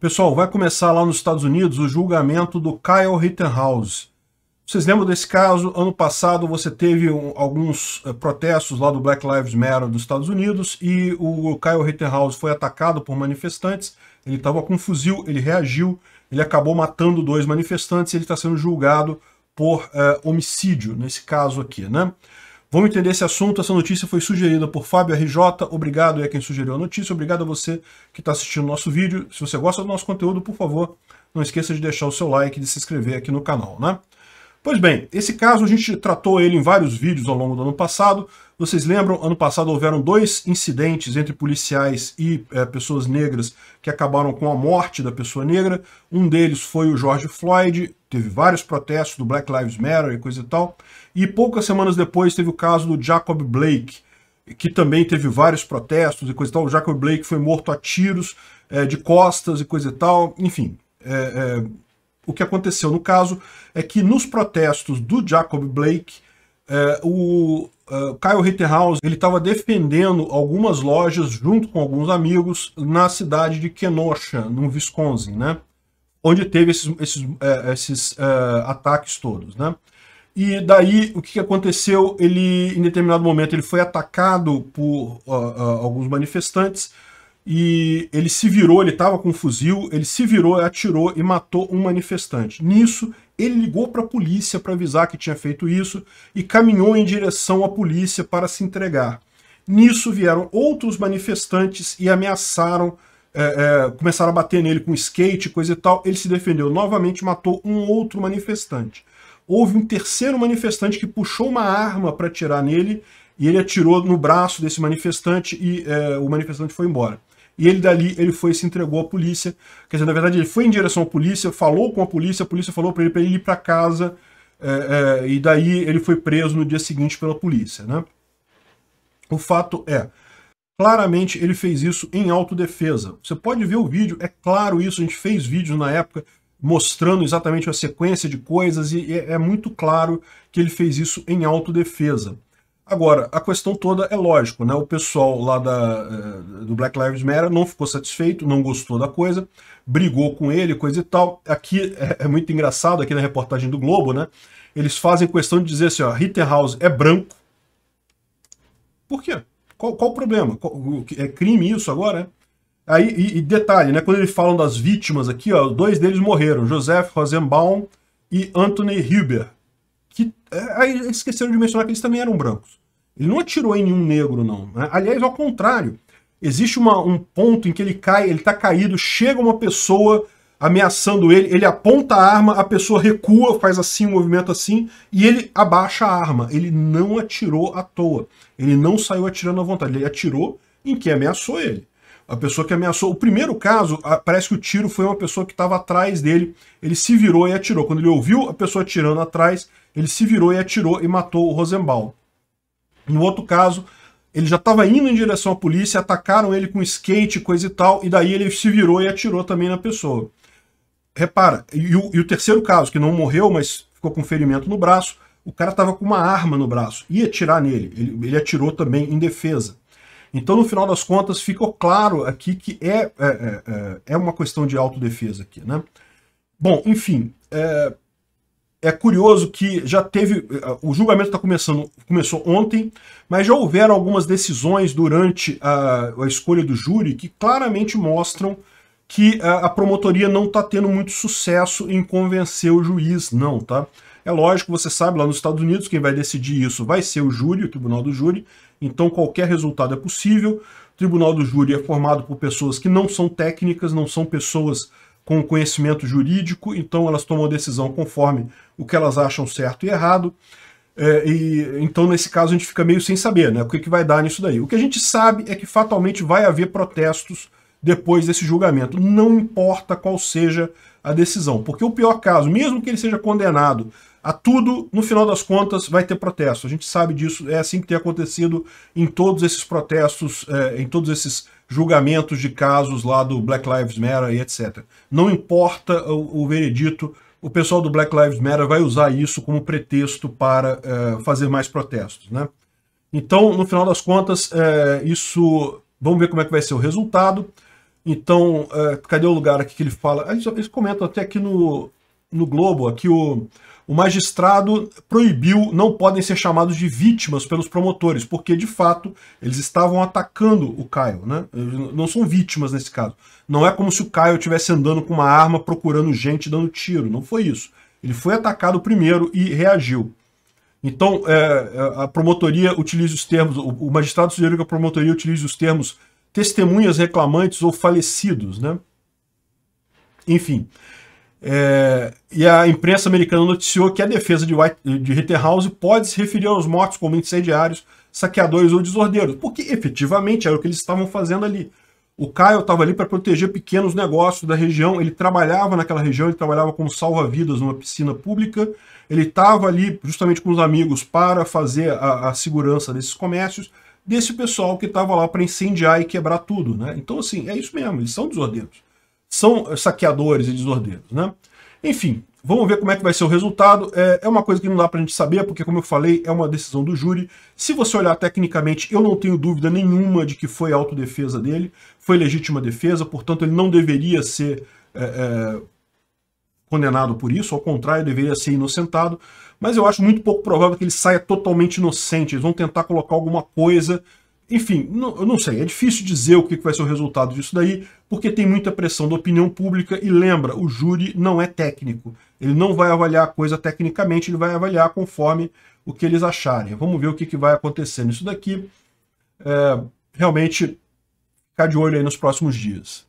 Pessoal, vai começar lá nos Estados Unidos o julgamento do Kyle Rittenhouse. Vocês lembram desse caso? Ano passado você teve um, alguns eh, protestos lá do Black Lives Matter dos Estados Unidos e o Kyle Rittenhouse foi atacado por manifestantes. Ele estava com um fuzil, ele reagiu, ele acabou matando dois manifestantes e ele está sendo julgado por eh, homicídio, nesse caso aqui, né? Vamos entender esse assunto. Essa notícia foi sugerida por Fábio RJ. Obrigado é quem sugeriu a notícia. Obrigado a você que está assistindo o nosso vídeo. Se você gosta do nosso conteúdo, por favor, não esqueça de deixar o seu like e de se inscrever aqui no canal, né? Pois bem, esse caso a gente tratou ele em vários vídeos ao longo do ano passado. Vocês lembram, ano passado houveram dois incidentes entre policiais e é, pessoas negras que acabaram com a morte da pessoa negra. Um deles foi o George Floyd, teve vários protestos do Black Lives Matter e coisa e tal. E poucas semanas depois teve o caso do Jacob Blake, que também teve vários protestos e coisa e tal. O Jacob Blake foi morto a tiros é, de costas e coisa e tal. Enfim, é, é, o que aconteceu no caso é que nos protestos do Jacob Blake, é, o é, Kyle Rittenhouse ele estava defendendo algumas lojas junto com alguns amigos na cidade de Kenosha, no Wisconsin, né? onde teve esses, esses, é, esses é, ataques todos, né? E daí, o que aconteceu? Ele, em determinado momento, ele foi atacado por uh, uh, alguns manifestantes e ele se virou, ele estava com um fuzil, ele se virou, atirou e matou um manifestante. Nisso, ele ligou para a polícia para avisar que tinha feito isso e caminhou em direção à polícia para se entregar. Nisso vieram outros manifestantes e ameaçaram é, é, começaram a bater nele com skate, coisa e tal. Ele se defendeu novamente, matou um outro manifestante. Houve um terceiro manifestante que puxou uma arma para atirar nele e ele atirou no braço desse manifestante e é, o manifestante foi embora. E ele dali, ele foi se entregou à polícia. Quer dizer, na verdade, ele foi em direção à polícia, falou com a polícia, a polícia falou para ele, ele ir para casa, é, é, e daí ele foi preso no dia seguinte pela polícia. Né? O fato é, Claramente ele fez isso em autodefesa. Você pode ver o vídeo, é claro isso, a gente fez vídeos na época mostrando exatamente a sequência de coisas e é, é muito claro que ele fez isso em autodefesa. Agora, a questão toda é lógico, né? O pessoal lá da, eh, do Black Lives Matter não ficou satisfeito, não gostou da coisa, brigou com ele, coisa e tal. Aqui é, é muito engraçado, aqui na reportagem do Globo, né? Eles fazem questão de dizer assim, ó, Ritterhouse é branco. Por quê? Qual, qual o problema? É crime isso agora? Aí, e, e, detalhe, né? Quando eles falam das vítimas aqui, ó, dois deles morreram, Joseph Rosenbaum e Anthony Huber. Que, é, aí esqueceram de mencionar que eles também eram brancos. Ele não atirou em nenhum negro, não. Né? Aliás, ao contrário. Existe uma, um ponto em que ele cai, ele está caído, chega uma pessoa ameaçando ele, ele aponta a arma, a pessoa recua, faz assim, um movimento assim, e ele abaixa a arma. Ele não atirou à toa. Ele não saiu atirando à vontade. Ele atirou em quem ameaçou ele. A pessoa que ameaçou. O primeiro caso, parece que o tiro foi uma pessoa que estava atrás dele. Ele se virou e atirou. Quando ele ouviu a pessoa atirando atrás, ele se virou e atirou e matou o Rosenbaum. No outro caso, ele já estava indo em direção à polícia, atacaram ele com skate, coisa e tal, e daí ele se virou e atirou também na pessoa repara, e o, e o terceiro caso, que não morreu, mas ficou com ferimento no braço, o cara estava com uma arma no braço, ia atirar nele, ele, ele atirou também em defesa. Então, no final das contas, ficou claro aqui que é, é, é, é, é uma questão de autodefesa aqui, né? Bom, enfim, é, é curioso que já teve. É, o julgamento tá começando, começou ontem, mas já houveram algumas decisões durante a, a escolha do júri que claramente mostram que a, promotoria não está tendo muito sucesso em convencer o juiz, não, tá? É lógico, você sabe, lá nos Estados Unidos, quem vai decidir isso vai ser o júri, o tribunal do júri, então qualquer resultado é possível. O tribunal do júri é formado por pessoas que não são técnicas, não são pessoas com conhecimento jurídico, então elas tomam a decisão conforme o que elas acham certo e errado. É, e, então, nesse caso, a gente fica meio sem saber né, o que, é que vai dar nisso daí. O que a gente sabe é que fatalmente vai haver protestos depois desse julgamento. Não importa qual seja a decisão, porque o pior caso, mesmo que ele seja condenado a tudo, no final das contas vai ter protesto. A gente sabe disso, é assim que tem acontecido em todos esses protestos, é, em todos esses julgamentos de casos lá do Black Lives Matter e etc. Não importa o, o veredito, o pessoal do Black Lives Matter vai usar isso como pretexto para é, fazer mais protestos, né? Então, no final das contas, é, isso. Vamos ver como é que vai ser o resultado. Então, é, cadê o lugar aqui que ele fala? Eles, eles comentam até aqui no, no Globo, aqui o, o magistrado proibiu, não podem ser chamados de vítimas pelos promotores, porque de fato eles estavam atacando o Caio, né? não são vítimas nesse caso. Não é como se o Caio estivesse andando com uma arma procurando gente dando tiro, não foi isso. Ele foi atacado primeiro e reagiu. Então é, é a promotoria utiliza os termos, o magistrado sugeriu que a promotoria utilize os termos testemunhas reclamantes ou falecidos, né? Enfim, é, e a imprensa americana noticiou que a defesa de, White, de Rittenhouse pode se referir aos mortos como incendiários, saqueadores ou desordeiros, porque efetivamente era o que eles estavam fazendo ali. O Caio estava ali para proteger pequenos negócios da região, ele trabalhava naquela região, ele trabalhava como salva-vidas numa piscina pública, ele estava ali justamente com os amigos para fazer a, a segurança desses comércios, desse pessoal que estava lá para incendiar e quebrar tudo, né? Então, assim, é isso mesmo, eles são desordeiros. São eh, saqueadores e desordeiros, né? Enfim, vamos ver como é que vai ser o resultado. É, é uma coisa que não dá para a gente saber, porque, como eu falei, é uma decisão do júri. Se você olhar tecnicamente, eu não tenho dúvida nenhuma de que foi autodefesa dele, foi legítima defesa, portanto, ele não deveria ser... É, é, condenado por isso, ao contrário, deveria ser inocentado, mas eu acho muito pouco provável que ele saia totalmente inocente. Eles vão tentar colocar alguma coisa. Enfim, não, eu não sei, é difícil dizer o que vai ser o resultado disso daí, porque tem muita pressão da opinião pública e lembra, o júri não é técnico. Ele não vai avaliar a coisa tecnicamente, ele vai avaliar conforme o que eles acharem. Vamos ver o que, que vai acontecer nisso daqui. É, realmente, ficar de olho aí nos próximos dias.